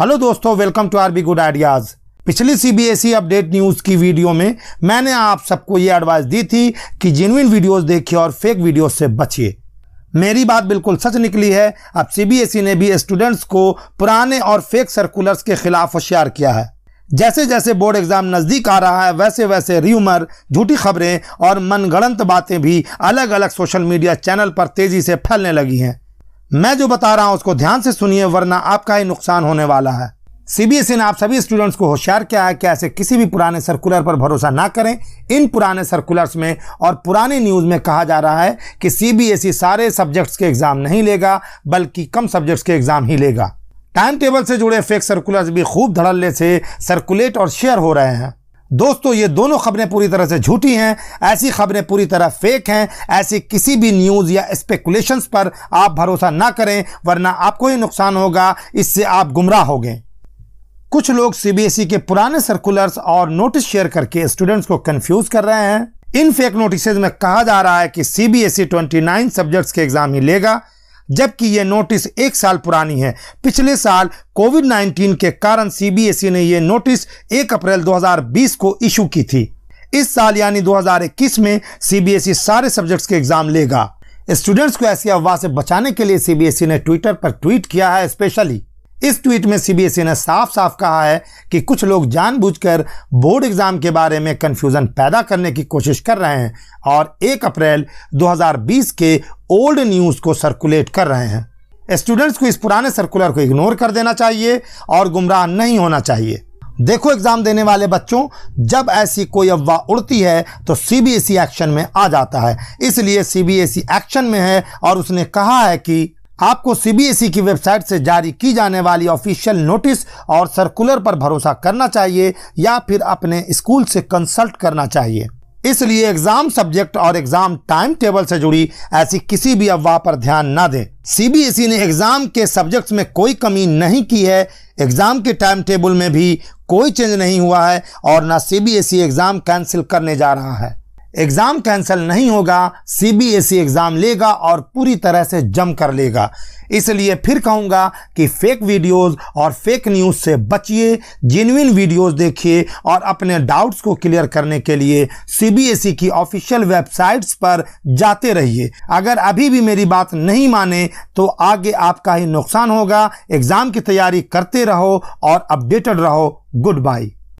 hello दोस्तों welcome to R B good ideas पिछली CBSE e update news की video में मैंने आप सबको ये एडवाइस दी थी कि जेनुइन वीडियोस देखिए और फेक वीडियोस से बचिए मेरी बात बिल्कुल सच निकली है अब सीबीएसई e ने भी स्टूडेंट्स को पुराने और फेक सर्कुलर्स के खिलाफ होशियार किया है जैसे जैसे बोर्ड एग्जाम नज़दीक आ रहा है वैसे वैसे र्यूमर झूठी खबरें और मनगढ़ंत बातें भी अलग अलग सोशल मीडिया चैनल पर तेज़ी से फैलने लगी हैं मैं जो बता रहा हूं उसको ध्यान से सुनिए वरना आपका ही नुकसान होने वाला है सीबीएसई ने आप सभी स्टूडेंट्स को होशियार किया है कि ऐसे किसी भी पुराने सर्कुलर पर भरोसा ना करें इन पुराने सर्कुलर्स में और पुराने न्यूज़ में कहा जा रहा है कि सीबीएसई सारे सब्जेक्ट्स के एग्ज़ाम नहीं लेगा बल्कि कम सब्जेक्ट्स के एग्ज़ाम ही लेगा टाइम टेबल से जुड़े फेक सर्कुलर्स भी खूब धड़ल्ले से सर्कुलेट और शेयर हो रहे हैं दोस्तों ये दोनों खबरें पूरी तरह से झूठी हैं ऐसी खबरें पूरी तरह फेक हैं ऐसी किसी भी न्यूज़ या स्पेकुलेशंस पर आप भरोसा ना करें वरना आपको ही नुकसान होगा इससे आप गुमराह हो गए कुछ लोग सीबीएसई e के पुराने सर्कुलर्स और नोटिस शेयर करके स्टूडेंट्स को कंफ्यूज कर रहे हैं इन फेक नोटिस में कहा जा रहा है कि सीबीएसई 29 सब्जेक्ट्स के एग्जाम ही लेगा जबकि ये नोटिस एक साल पुरानी है पिछले साल कोविड 19 के कारण सीबीएसई ने यह नोटिस 1 अप्रैल 2020 को इशू की थी इस साल यानी 2021 में सीबीएसई सारे सब्जेक्ट्स के एग्जाम लेगा स्टूडेंट्स को ऐसी अफवाह से बचाने के लिए सीबीएसई ने ट्विटर पर ट्वीट किया है स्पेशली इस ट्वीट में सीबीएसई e ने साफ साफ कहा है कि कुछ लोग जानबूझकर बोर्ड एग्जाम के बारे में कन्फ्यूजन पैदा करने की कोशिश कर रहे हैं और 1 अप्रैल 2020 के ओल्ड न्यूज़ को सर्कुलेट कर रहे हैं स्टूडेंट्स को इस पुराने सर्कुलर को इग्नोर कर देना चाहिए और गुमराह नहीं होना चाहिए देखो एग्जाम देने वाले बच्चों जब ऐसी कोई अफवाह उड़ती है तो सीबीएसई एक्शन e में आ जाता है इसलिए सीबीएसई एक्शन e में है और उसने कहा है कि आपको सीबीएसई e की वेबसाइट से जारी की जाने वाली ऑफिशियल नोटिस और सर्कुलर पर भरोसा करना चाहिए या फिर अपने स्कूल से कंसल्ट करना चाहिए इसलिए एग्जाम सब्जेक्ट और एग्जाम टाइम टेबल से जुड़ी ऐसी किसी भी अफवाह पर ध्यान न दें सीबीएसई e ने एग्जाम के सब्जेक्ट्स में कोई कमी नहीं की है एग्जाम के टाइम टेबल में भी कोई चेंज नहीं हुआ है और ना सीबीएसई e एग्जाम कैंसिल करने जा रहा है एग्ज़ाम कैंसिल नहीं होगा सीबीएसई e एग्ज़ाम लेगा और पूरी तरह से जम कर लेगा इसलिए फिर कहूँगा कि फेक वीडियोस और फेक न्यूज़ से बचिए जेन्यन वीडियोस देखिए और अपने डाउट्स को क्लियर करने के लिए सीबीएसई e की ऑफिशियल वेबसाइट्स पर जाते रहिए अगर अभी भी मेरी बात नहीं माने तो आगे आपका ही नुकसान होगा एग्ज़ाम की तैयारी करते रहो और अपडेटेड रहो गुड बाई